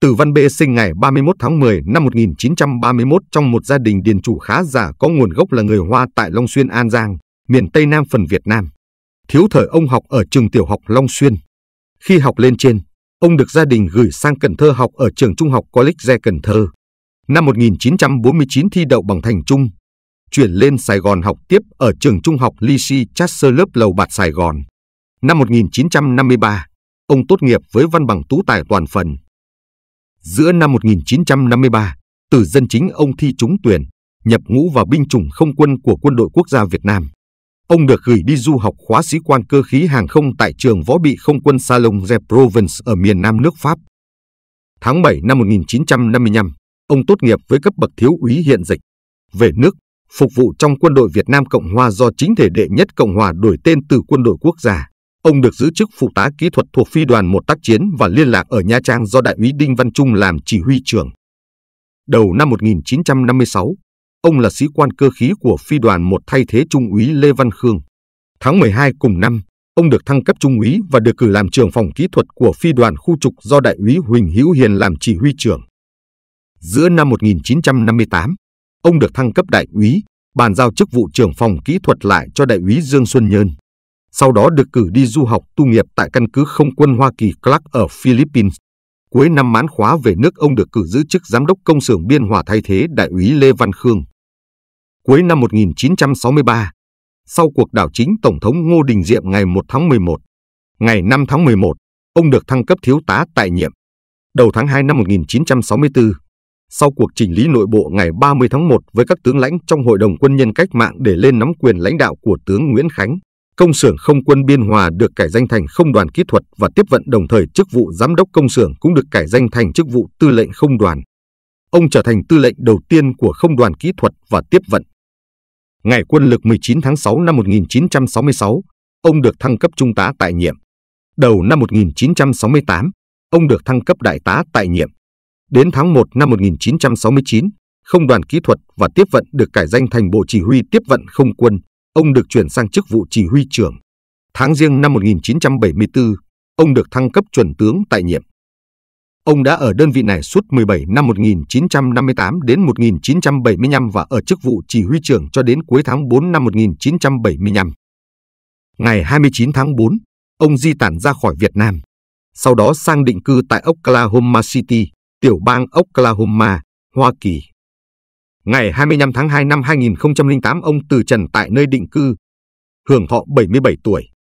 Tử Văn Bê sinh ngày 31 tháng 10 năm 1931 trong một gia đình điền chủ khá giả có nguồn gốc là người Hoa tại Long Xuyên An Giang, miền Tây Nam phần Việt Nam. Thiếu thời ông học ở trường tiểu học Long Xuyên. Khi học lên trên, ông được gia đình gửi sang Cần Thơ học ở trường trung học College Cần Thơ. Năm 1949 thi đậu bằng thành trung, chuyển lên Sài Gòn học tiếp ở trường trung học Lycée Chasser lớp lầu bạt Sài Gòn. Năm 1953, ông tốt nghiệp với văn bằng tú tài toàn phần. Giữa năm 1953, từ dân chính ông thi trúng tuyển, nhập ngũ vào binh chủng không quân của quân đội quốc gia Việt Nam. Ông được gửi đi du học khóa sĩ quan cơ khí hàng không tại trường võ bị không quân Salon de Provence ở miền nam nước Pháp. Tháng 7 năm 1955, ông tốt nghiệp với cấp bậc thiếu úy hiện dịch. Về nước, phục vụ trong quân đội Việt Nam Cộng Hòa do chính thể đệ nhất Cộng Hòa đổi tên từ quân đội quốc gia. Ông được giữ chức phụ tá kỹ thuật thuộc phi đoàn một tác chiến và liên lạc ở Nha Trang do Đại úy Đinh Văn Trung làm chỉ huy trưởng. Đầu năm 1956, ông là sĩ quan cơ khí của phi đoàn một thay thế Trung úy Lê Văn Khương. Tháng 12 cùng năm, ông được thăng cấp Trung úy và được cử làm trưởng phòng kỹ thuật của phi đoàn khu trục do Đại úy Huỳnh Hữu Hiền làm chỉ huy trưởng. Giữa năm 1958, ông được thăng cấp đại úy, bàn giao chức vụ trưởng phòng kỹ thuật lại cho đại úy Dương Xuân Nhơn sau đó được cử đi du học tu nghiệp tại căn cứ không quân Hoa Kỳ Clark ở Philippines. Cuối năm mãn khóa về nước ông được cử giữ chức giám đốc công xưởng biên hòa thay thế đại úy Lê Văn Khương. Cuối năm 1963, sau cuộc đảo chính Tổng thống Ngô Đình Diệm ngày 1 tháng 11, ngày 5 tháng 11, ông được thăng cấp thiếu tá tại nhiệm. Đầu tháng 2 năm 1964, sau cuộc chỉnh lý nội bộ ngày 30 tháng 1 với các tướng lãnh trong Hội đồng Quân nhân Cách mạng để lên nắm quyền lãnh đạo của tướng Nguyễn Khánh, công xưởng không quân Biên Hòa được cải danh thành không đoàn kỹ thuật và tiếp vận đồng thời chức vụ giám đốc công xưởng cũng được cải danh thành chức vụ tư lệnh không đoàn. Ông trở thành tư lệnh đầu tiên của không đoàn kỹ thuật và tiếp vận. Ngày quân lực 19 tháng 6 năm 1966, ông được thăng cấp trung tá tại nhiệm. Đầu năm 1968, ông được thăng cấp đại tá tại nhiệm. Đến tháng 1 năm 1969, không đoàn kỹ thuật và tiếp vận được cải danh thành Bộ Chỉ huy Tiếp vận Không quân ông được chuyển sang chức vụ chỉ huy trưởng. Tháng riêng năm 1974, ông được thăng cấp chuẩn tướng tại nhiệm. Ông đã ở đơn vị này suốt 17 năm 1958 đến 1975 và ở chức vụ chỉ huy trưởng cho đến cuối tháng 4 năm 1975. Ngày 29 tháng 4, ông di tản ra khỏi Việt Nam, sau đó sang định cư tại Oklahoma City, tiểu bang Oklahoma, Hoa Kỳ. Ngày 25 tháng 2 năm 2008 ông từ trần tại nơi định cư, hưởng thọ 77 tuổi.